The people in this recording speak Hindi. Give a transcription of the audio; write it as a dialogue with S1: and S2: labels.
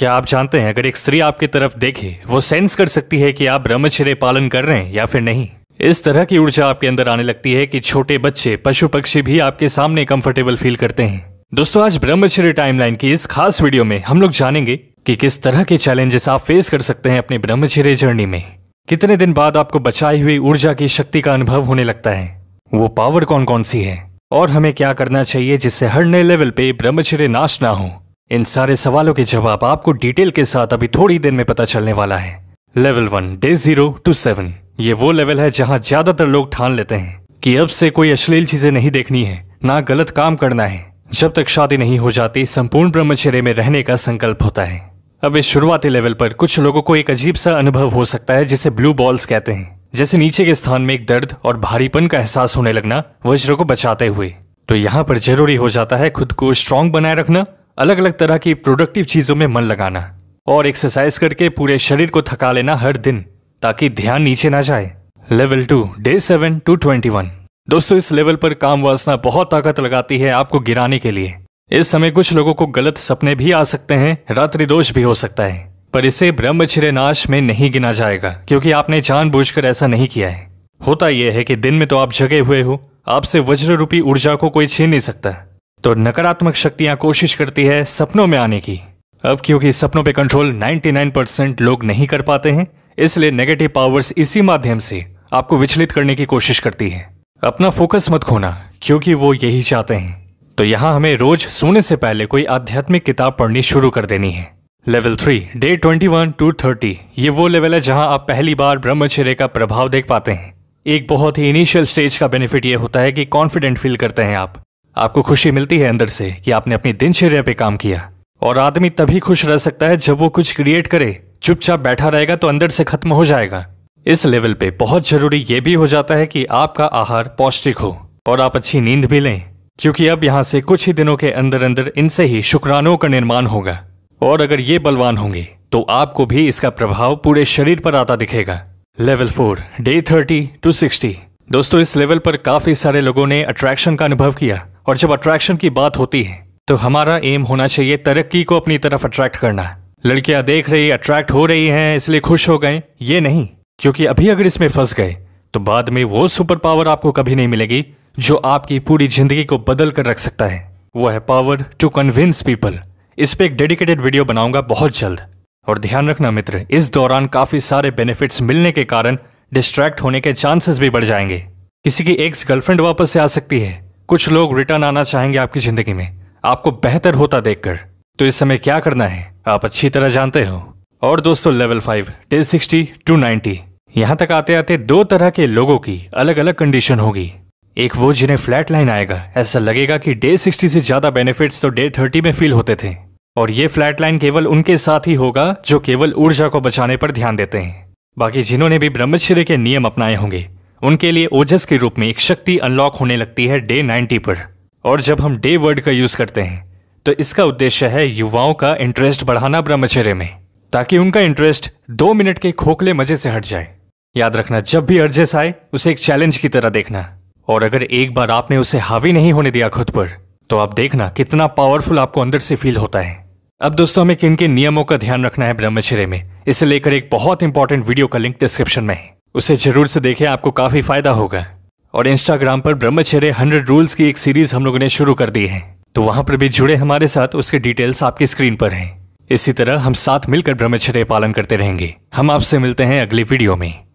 S1: क्या आप जानते हैं अगर एक स्त्री आपकी तरफ देखे वो सेंस कर सकती है कि आप ब्रह्मचर्य पालन कर रहे हैं या फिर नहीं इस तरह की ऊर्जा आपके अंदर आने लगती है कि छोटे बच्चे पशु पक्षी भी आपके सामने कंफर्टेबल फील करते हैं दोस्तों आज ब्रह्मचर्य टाइमलाइन की इस खास वीडियो में हम लोग जानेंगे कि किस तरह के चैलेंजेस आप फेस कर सकते हैं अपने ब्रह्मचर्य जर्नी में कितने दिन बाद आपको बचाई हुई ऊर्जा की शक्ति का अनुभव होने लगता है वो पावर कौन कौन सी है और हमें क्या करना चाहिए जिससे हर नए लेवल पे ब्रह्मचर्य नाश ना हो इन सारे सवालों के जवाब आपको डिटेल के साथ अभी थोड़ी देर में पता चलने वाला है level one day zero to seven ये वो लेवल है जहाँ ज्यादातर लोग ठान लेते हैं कि अब से कोई अश्लील चीजें नहीं देखनी है ना गलत काम करना है जब तक शादी नहीं हो जाती संपूर्ण ब्रह्मचर्य में रहने का संकल्प होता है अब इस शुरुआती लेवल पर कुछ लोगों को एक अजीब सा अनुभव हो सकता है जिसे ब्लू बॉल्स कहते हैं जैसे नीचे के स्थान में एक दर्द और भारीपन का एहसास होने लगना वज्र को बचाते हुए तो यहाँ पर जरूरी हो जाता है खुद को स्ट्रांग बनाए रखना अलग अलग तरह की प्रोडक्टिव चीज़ों में मन लगाना और एक्सरसाइज करके पूरे शरीर को थका लेना हर दिन ताकि ध्यान नीचे ना जाए level two day seven to twenty one दोस्तों इस लेवल पर काम वासना बहुत ताकत लगाती है आपको गिराने के लिए इस समय कुछ लोगों को गलत सपने भी आ सकते हैं रात्रि दोष भी हो सकता है पर इसे ब्रह्मचर्य नाश में नहीं गिना जाएगा क्योंकि आपने जानबूझकर ऐसा नहीं किया है होता यह है कि दिन में तो आप जगे हुए हो आपसे वज्र रूपी ऊर्जा को कोई छीन नहीं सकता तो नकारात्मक शक्तियां कोशिश करती है सपनों में आने की अब क्योंकि सपनों पे कंट्रोल 99% लोग नहीं कर पाते हैं इसलिए नेगेटिव पावर्स इसी माध्यम से आपको विचलित करने की कोशिश करती है अपना फोकस मत खोना क्योंकि वो यही चाहते हैं तो यहाँ हमें रोज सोने से पहले कोई आध्यात्मिक किताब पढ़नी शुरू कर देनी है level three day twenty one to thirty ये वो लेवल है जहां आप पहली बार ब्रह्मचर्य का प्रभाव देख पाते हैं एक बहुत ही इनिशियल स्टेज का बेनिफिट ये होता है कि कॉन्फिडेंट फील करते हैं आप आपको खुशी मिलती है अंदर से कि आपने अपनी दिनचर्या पे काम किया और आदमी तभी खुश रह सकता है जब वो कुछ क्रिएट करे चुपचाप बैठा रहेगा तो अंदर से खत्म हो जाएगा इस लेवल पे बहुत जरूरी ये भी हो जाता है कि आपका आहार पौष्टिक हो और आप अच्छी नींद भी लें क्योंकि अब यहाँ से कुछ ही दिनों के अंदर अंदर इनसे ही शुक्राणुओं का निर्माण होगा और अगर ये बलवान होंगे तो आपको भी इसका प्रभाव पूरे शरीर पर आता दिखेगा level four day thirty to sixty दोस्तों इस लेवल पर काफी सारे लोगों ने अट्रैक्शन का अनुभव किया और जब अट्रैक्शन की बात होती है तो हमारा एम होना चाहिए तरक्की को अपनी तरफ अट्रैक्ट करना लड़कियां देख रही अट्रैक्ट हो रही हैं इसलिए खुश हो गए ये नहीं क्योंकि अभी अगर इसमें फंस गए तो बाद में वो सुपर पावर आपको कभी नहीं मिलेगी जो आपकी पूरी जिंदगी को बदल कर रख सकता है वो है पावर टू कन्विंस पीपल इस पर एक डेडिकेटेड वीडियो बनाऊंगा बहुत जल्द और ध्यान रखना मित्र इस दौरान काफी सारे बेनिफिट्स मिलने के कारण डिस्ट्रैक्ट होने के चांसेस भी बढ़ जाएंगे किसी की एक्स गर्लफ्रेंड वापस से आ सकती है कुछ लोग रिटर्न आना चाहेंगे आपकी जिंदगी में आपको बेहतर होता देखकर तो इस समय क्या करना है आप अच्छी तरह जानते हो और दोस्तों level five ten sixty to ninety यहाँ तक आते आते दो तरह के लोगों की अलग अलग कंडीशन होगी एक वो जिन्हें फ्लैट लाइन आएगा ऐसा लगेगा कि डे सिक्सटी से ज्यादा बेनिफिट्स तो डे थर्टी में फील होते थे और ये फ्लैट लाइन केवल उनके साथ ही होगा जो केवल ऊर्जा को बचाने पर ध्यान देते हैं बाकी जिन्होंने भी ब्रह्मचर्य के नियम अपनाए होंगे उनके लिए ओजस के रूप में एक शक्ति अनलॉक होने लगती है डे 90 पर और जब हम डे वर्ड का यूज करते हैं तो इसका उद्देश्य है युवाओं का इंटरेस्ट बढ़ाना ब्रह्मचर्य में ताकि उनका इंटरेस्ट दो मिनट के खोखले मजे से हट जाए याद रखना जब भी अर्जेस आए उसे एक चैलेंज की तरह देखना और अगर एक बार आपने उसे हावी नहीं होने दिया खुद पर तो आप देखना कितना पावरफुल आपको अंदर से फील होता है अब दोस्तों हमें किन किन नियमों का ध्यान रखना है ब्रह्मचर्य में इसे लेकर एक बहुत इंपॉर्टेंट वीडियो का लिंक डिस्क्रिप्शन में है उसे जरूर से देखें आपको काफ़ी फ़ायदा होगा और इंस्टाग्राम पर ब्रह्मचर्य हंड्रेड रूल्स की एक सीरीज़ हम लोगों ने शुरू कर दी है तो वहां पर भी जुड़े हमारे साथ उसके डिटेल्स आपकी स्क्रीन पर हैं इसी तरह हम साथ मिलकर ब्रह्मचर्य पालन करते रहेंगे हम आपसे मिलते हैं अगले वीडियो में